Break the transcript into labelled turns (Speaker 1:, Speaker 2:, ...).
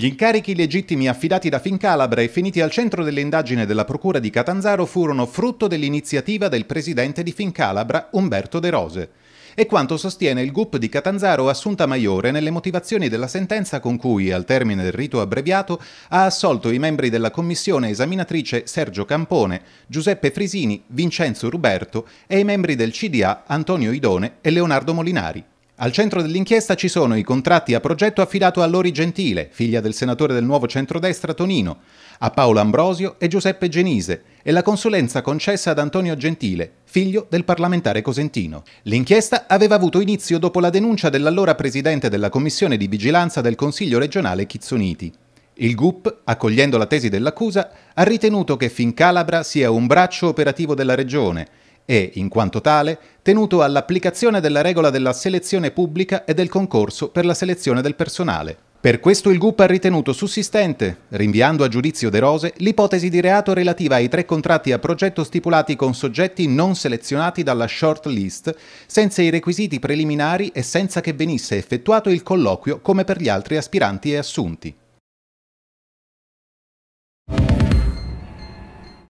Speaker 1: Gli incarichi legittimi affidati da Fincalabra e finiti al centro dell'indagine della Procura di Catanzaro furono frutto dell'iniziativa del presidente di Fincalabra, Umberto De Rose. E quanto sostiene il GUP di Catanzaro Assunta Maiore nelle motivazioni della sentenza con cui, al termine del rito abbreviato, ha assolto i membri della commissione esaminatrice Sergio Campone, Giuseppe Frisini, Vincenzo Ruberto e i membri del CDA Antonio Idone e Leonardo Molinari. Al centro dell'inchiesta ci sono i contratti a progetto affidato a Lori Gentile, figlia del senatore del nuovo centrodestra Tonino, a Paolo Ambrosio e Giuseppe Genise, e la consulenza concessa ad Antonio Gentile, figlio del parlamentare cosentino. L'inchiesta aveva avuto inizio dopo la denuncia dell'allora presidente della commissione di vigilanza del Consiglio regionale Chizzoniti. Il GUP, accogliendo la tesi dell'accusa, ha ritenuto che Fincalabra sia un braccio operativo della regione e, in quanto tale, tenuto all'applicazione della regola della selezione pubblica e del concorso per la selezione del personale. Per questo il GUP ha ritenuto sussistente, rinviando a giudizio De Rose, l'ipotesi di reato relativa ai tre contratti a progetto stipulati con soggetti non selezionati dalla short list, senza i requisiti preliminari e senza che venisse effettuato il colloquio come per gli altri aspiranti e assunti.